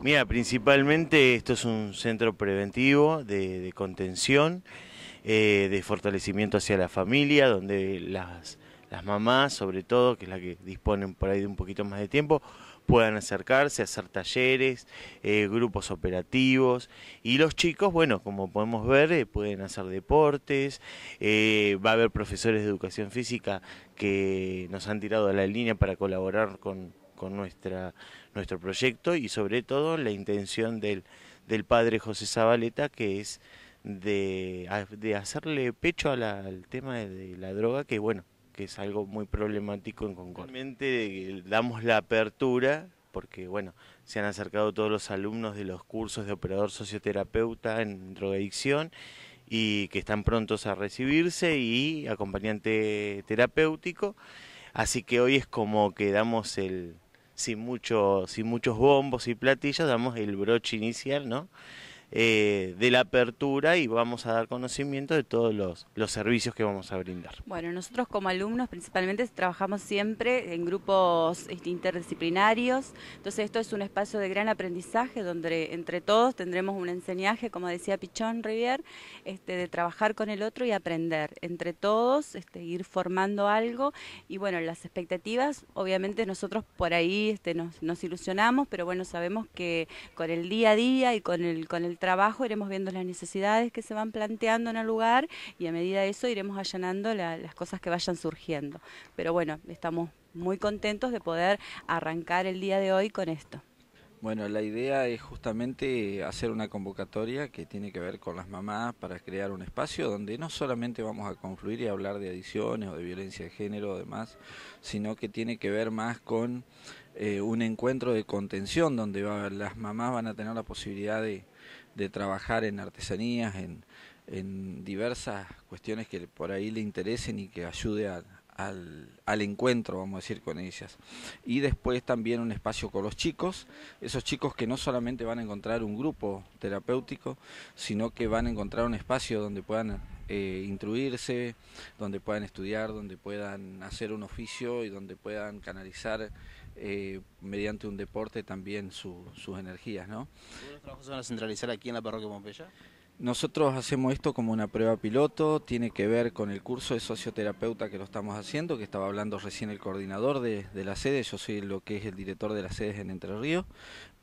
Mira, principalmente esto es un centro preventivo de, contención, eh, de fortalecimiento hacia la familia, donde las, mamás, sobre todo, que es la que disponen por ahí de un poquito más de tiempo, puedan acercarse, hacer talleres, eh, grupos operativos. Y los chicos, bueno, como podemos ver, eh, pueden hacer deportes, va a haber profesores de educación física que nos han tirado a la línea para colaborar con con nuestra, nuestro proyecto y sobre todo la intención del, del padre José Zabaleta, que es de, hacerle pecho al tema de, la droga, que bueno, que es algo muy problemático en Concordia. Realmente eh, damos la apertura, porque bueno, se han acercado todos los alumnos de los cursos de operador socioterapeuta en drogadicción y que están prontos a recibirse y acompañante terapéutico. Así que hoy es como que damos el, sin, mucho, sin muchos bombos y platillos, damos el broche inicial, ¿no? Eh, de la apertura y vamos a dar conocimiento de todos los, servicios que vamos a brindar. Bueno, nosotros como alumnos principalmente trabajamos siempre en grupos este, interdisciplinarios, entonces esto es un espacio de gran aprendizaje donde entre todos tendremos un enseñaje, como decía Pichón Rivier, este, de trabajar con el otro y aprender entre todos, este, ir formando algo y bueno, las expectativas, obviamente nosotros por ahí este, nos, nos ilusionamos, pero bueno, sabemos que con el día a día y con el, con el trabajo iremos viendo las necesidades que se van planteando en el lugar y a medida de eso iremos allanando las cosas que vayan surgiendo. Pero bueno, estamos muy contentos de poder arrancar el día de hoy con esto. Bueno, la idea es justamente hacer una convocatoria que tiene que ver con las mamás para crear un espacio donde no solamente vamos a confluir y hablar de adicciones o de violencia de género o demás, sino que tiene que ver más con eh, un encuentro de contención donde las mamás van a tener la posibilidad de, de trabajar en artesanías, en, diversas cuestiones que por ahí le interesen y que ayude al, encuentro, vamos a decir, con ellas. Y después también un espacio con los chicos, esos chicos que no solamente van a encontrar un grupo terapéutico, sino que van a encontrar un espacio donde puedan eh, donde puedan estudiar, donde puedan hacer un oficio y donde puedan canalizar eh, mediante un deporte también su, sus energías, ¿no? trabajos se van a centralizar aquí en la parroquia Pompeya? Nosotros hacemos esto como una prueba piloto, tiene que ver con el curso de socioterapeuta que lo estamos haciendo, que estaba hablando recién el coordinador de, la sede, yo soy lo que es el director de las sedes en Entre Ríos,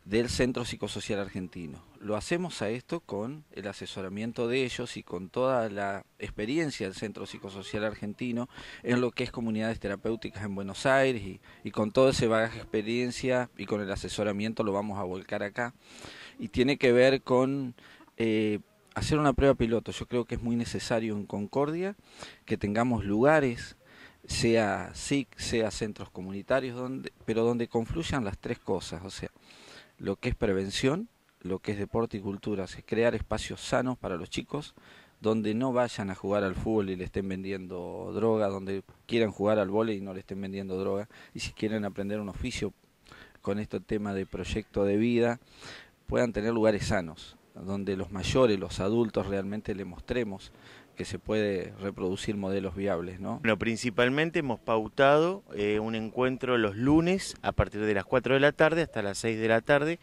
del Centro Psicosocial Argentino. Lo hacemos a esto con el asesoramiento de ellos y con toda la experiencia del Centro Psicosocial Argentino en lo que es comunidades terapéuticas en Buenos Aires y, y con todo ese bagaje experiencia y con el asesoramiento lo vamos a volcar acá. Y tiene que ver con... Eh, hacer una prueba piloto. Yo creo que es muy necesario en Concordia que tengamos lugares, sea SIC, sea centros comunitarios, donde, pero donde confluyan las tres cosas, o sea, lo que es prevención, lo que es deporte y cultura, es crear espacios sanos para los chicos, donde no vayan a jugar al fútbol y le estén vendiendo droga, donde quieran jugar al vóley y no le estén vendiendo droga, y si quieren aprender un oficio con este tema de proyecto de vida, puedan tener lugares sanos donde los mayores, los adultos, realmente le mostremos que se puede reproducir modelos viables, ¿no? Bueno, principalmente hemos pautado eh, un encuentro los lunes a partir de las 4 de la tarde hasta las 6 de la tarde,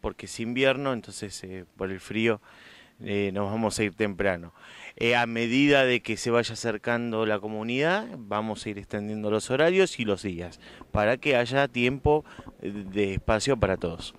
porque es invierno, entonces eh, por el frío eh, nos vamos a ir temprano. a medida de que se vaya acercando la comunidad, vamos a ir extendiendo los horarios y los días, para que haya tiempo de espacio para todos.